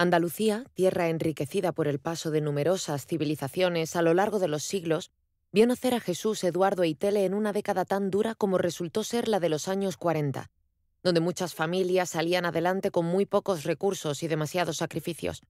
Andalucía, tierra enriquecida por el paso de numerosas civilizaciones a lo largo de los siglos, vio nacer a Jesús, Eduardo y Tele en una década tan dura como resultó ser la de los años 40, donde muchas familias salían adelante con muy pocos recursos y demasiados sacrificios.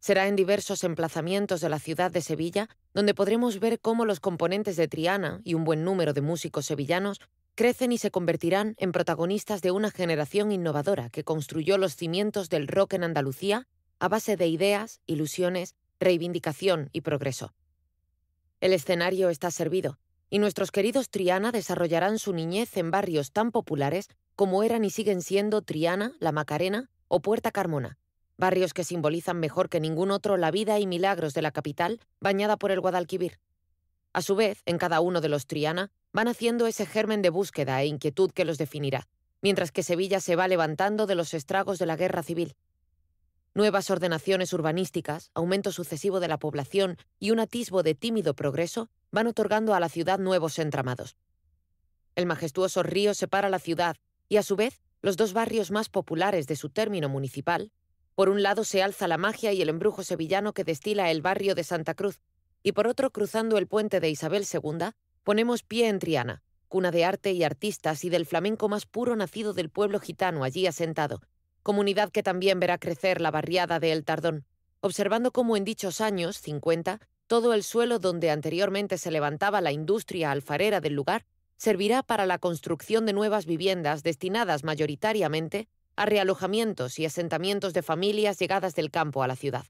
Será en diversos emplazamientos de la ciudad de Sevilla donde podremos ver cómo los componentes de Triana y un buen número de músicos sevillanos crecen y se convertirán en protagonistas de una generación innovadora que construyó los cimientos del rock en Andalucía a base de ideas, ilusiones, reivindicación y progreso. El escenario está servido y nuestros queridos Triana desarrollarán su niñez en barrios tan populares como eran y siguen siendo Triana, La Macarena o Puerta Carmona, barrios que simbolizan mejor que ningún otro la vida y milagros de la capital bañada por el Guadalquivir. A su vez, en cada uno de los Triana van haciendo ese germen de búsqueda e inquietud que los definirá, mientras que Sevilla se va levantando de los estragos de la guerra civil. Nuevas ordenaciones urbanísticas, aumento sucesivo de la población y un atisbo de tímido progreso van otorgando a la ciudad nuevos entramados. El majestuoso río separa la ciudad y, a su vez, los dos barrios más populares de su término municipal. Por un lado se alza la magia y el embrujo sevillano que destila el barrio de Santa Cruz, y por otro cruzando el puente de Isabel II, ponemos pie en Triana, cuna de arte y artistas y del flamenco más puro nacido del pueblo gitano allí asentado, comunidad que también verá crecer la barriada de El Tardón, observando cómo en dichos años, 50, todo el suelo donde anteriormente se levantaba la industria alfarera del lugar servirá para la construcción de nuevas viviendas destinadas mayoritariamente a realojamientos y asentamientos de familias llegadas del campo a la ciudad.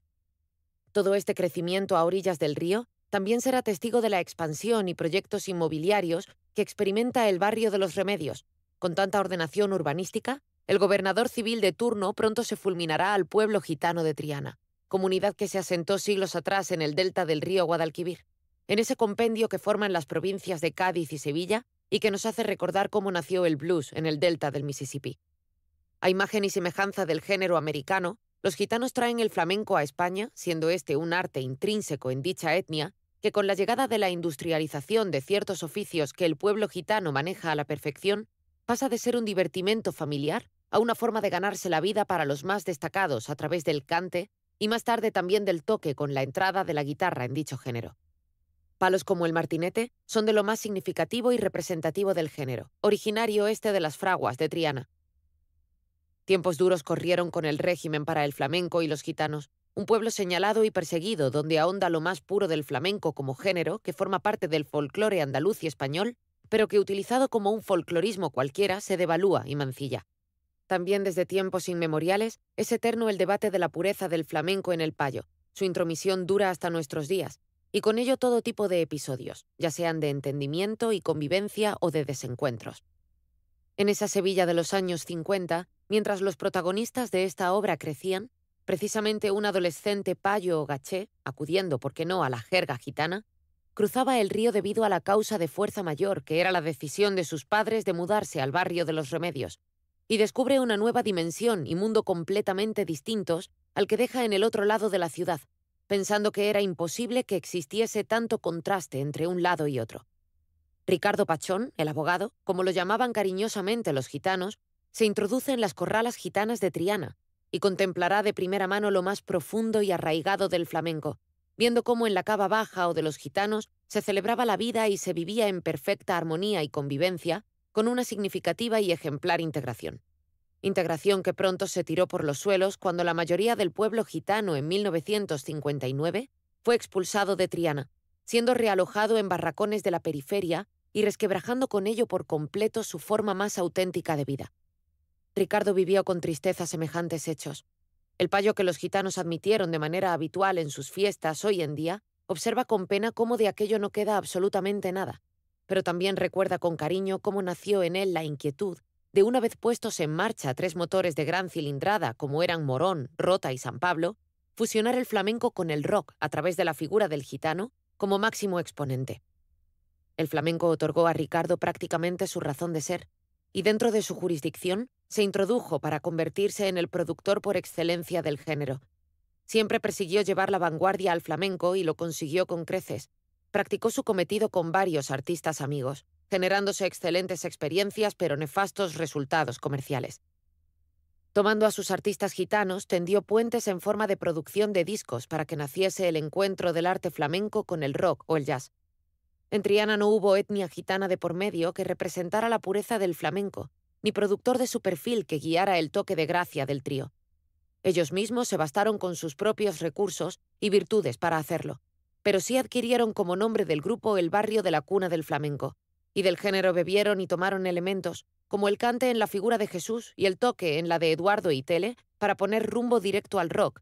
Todo este crecimiento a orillas del río también será testigo de la expansión y proyectos inmobiliarios que experimenta el barrio de los Remedios. Con tanta ordenación urbanística, el gobernador civil de turno pronto se fulminará al pueblo gitano de Triana, comunidad que se asentó siglos atrás en el delta del río Guadalquivir, en ese compendio que forman las provincias de Cádiz y Sevilla y que nos hace recordar cómo nació el blues en el delta del Mississippi. A imagen y semejanza del género americano, los gitanos traen el flamenco a España, siendo este un arte intrínseco en dicha etnia, que con la llegada de la industrialización de ciertos oficios que el pueblo gitano maneja a la perfección, pasa de ser un divertimento familiar a una forma de ganarse la vida para los más destacados a través del cante y más tarde también del toque con la entrada de la guitarra en dicho género. Palos como el martinete son de lo más significativo y representativo del género, originario este de las fraguas de Triana, Tiempos duros corrieron con el régimen para el flamenco y los gitanos, un pueblo señalado y perseguido donde ahonda lo más puro del flamenco como género que forma parte del folclore andaluz y español, pero que utilizado como un folclorismo cualquiera se devalúa y mancilla. También desde tiempos inmemoriales es eterno el debate de la pureza del flamenco en el payo, su intromisión dura hasta nuestros días, y con ello todo tipo de episodios, ya sean de entendimiento y convivencia o de desencuentros. En esa Sevilla de los años 50, mientras los protagonistas de esta obra crecían, precisamente un adolescente payo o gaché, acudiendo, por qué no, a la jerga gitana, cruzaba el río debido a la causa de fuerza mayor, que era la decisión de sus padres de mudarse al barrio de los Remedios, y descubre una nueva dimensión y mundo completamente distintos al que deja en el otro lado de la ciudad, pensando que era imposible que existiese tanto contraste entre un lado y otro. Ricardo Pachón, el abogado, como lo llamaban cariñosamente los gitanos, se introduce en las corralas gitanas de Triana y contemplará de primera mano lo más profundo y arraigado del flamenco, viendo cómo en la cava baja o de los gitanos se celebraba la vida y se vivía en perfecta armonía y convivencia con una significativa y ejemplar integración. Integración que pronto se tiró por los suelos cuando la mayoría del pueblo gitano en 1959 fue expulsado de Triana, siendo realojado en barracones de la periferia y resquebrajando con ello por completo su forma más auténtica de vida. Ricardo vivió con tristeza semejantes hechos. El payo que los gitanos admitieron de manera habitual en sus fiestas hoy en día observa con pena cómo de aquello no queda absolutamente nada, pero también recuerda con cariño cómo nació en él la inquietud de una vez puestos en marcha tres motores de gran cilindrada como eran Morón, Rota y San Pablo, fusionar el flamenco con el rock a través de la figura del gitano como máximo exponente. El flamenco otorgó a Ricardo prácticamente su razón de ser, y dentro de su jurisdicción se introdujo para convertirse en el productor por excelencia del género. Siempre persiguió llevar la vanguardia al flamenco y lo consiguió con creces. Practicó su cometido con varios artistas amigos, generándose excelentes experiencias pero nefastos resultados comerciales. Tomando a sus artistas gitanos, tendió puentes en forma de producción de discos para que naciese el encuentro del arte flamenco con el rock o el jazz. En Triana no hubo etnia gitana de por medio que representara la pureza del flamenco, ni productor de su perfil que guiara el toque de gracia del trío. Ellos mismos se bastaron con sus propios recursos y virtudes para hacerlo, pero sí adquirieron como nombre del grupo el barrio de la cuna del flamenco, y del género bebieron y tomaron elementos, como el cante en la figura de Jesús y el toque en la de Eduardo y Tele, para poner rumbo directo al rock,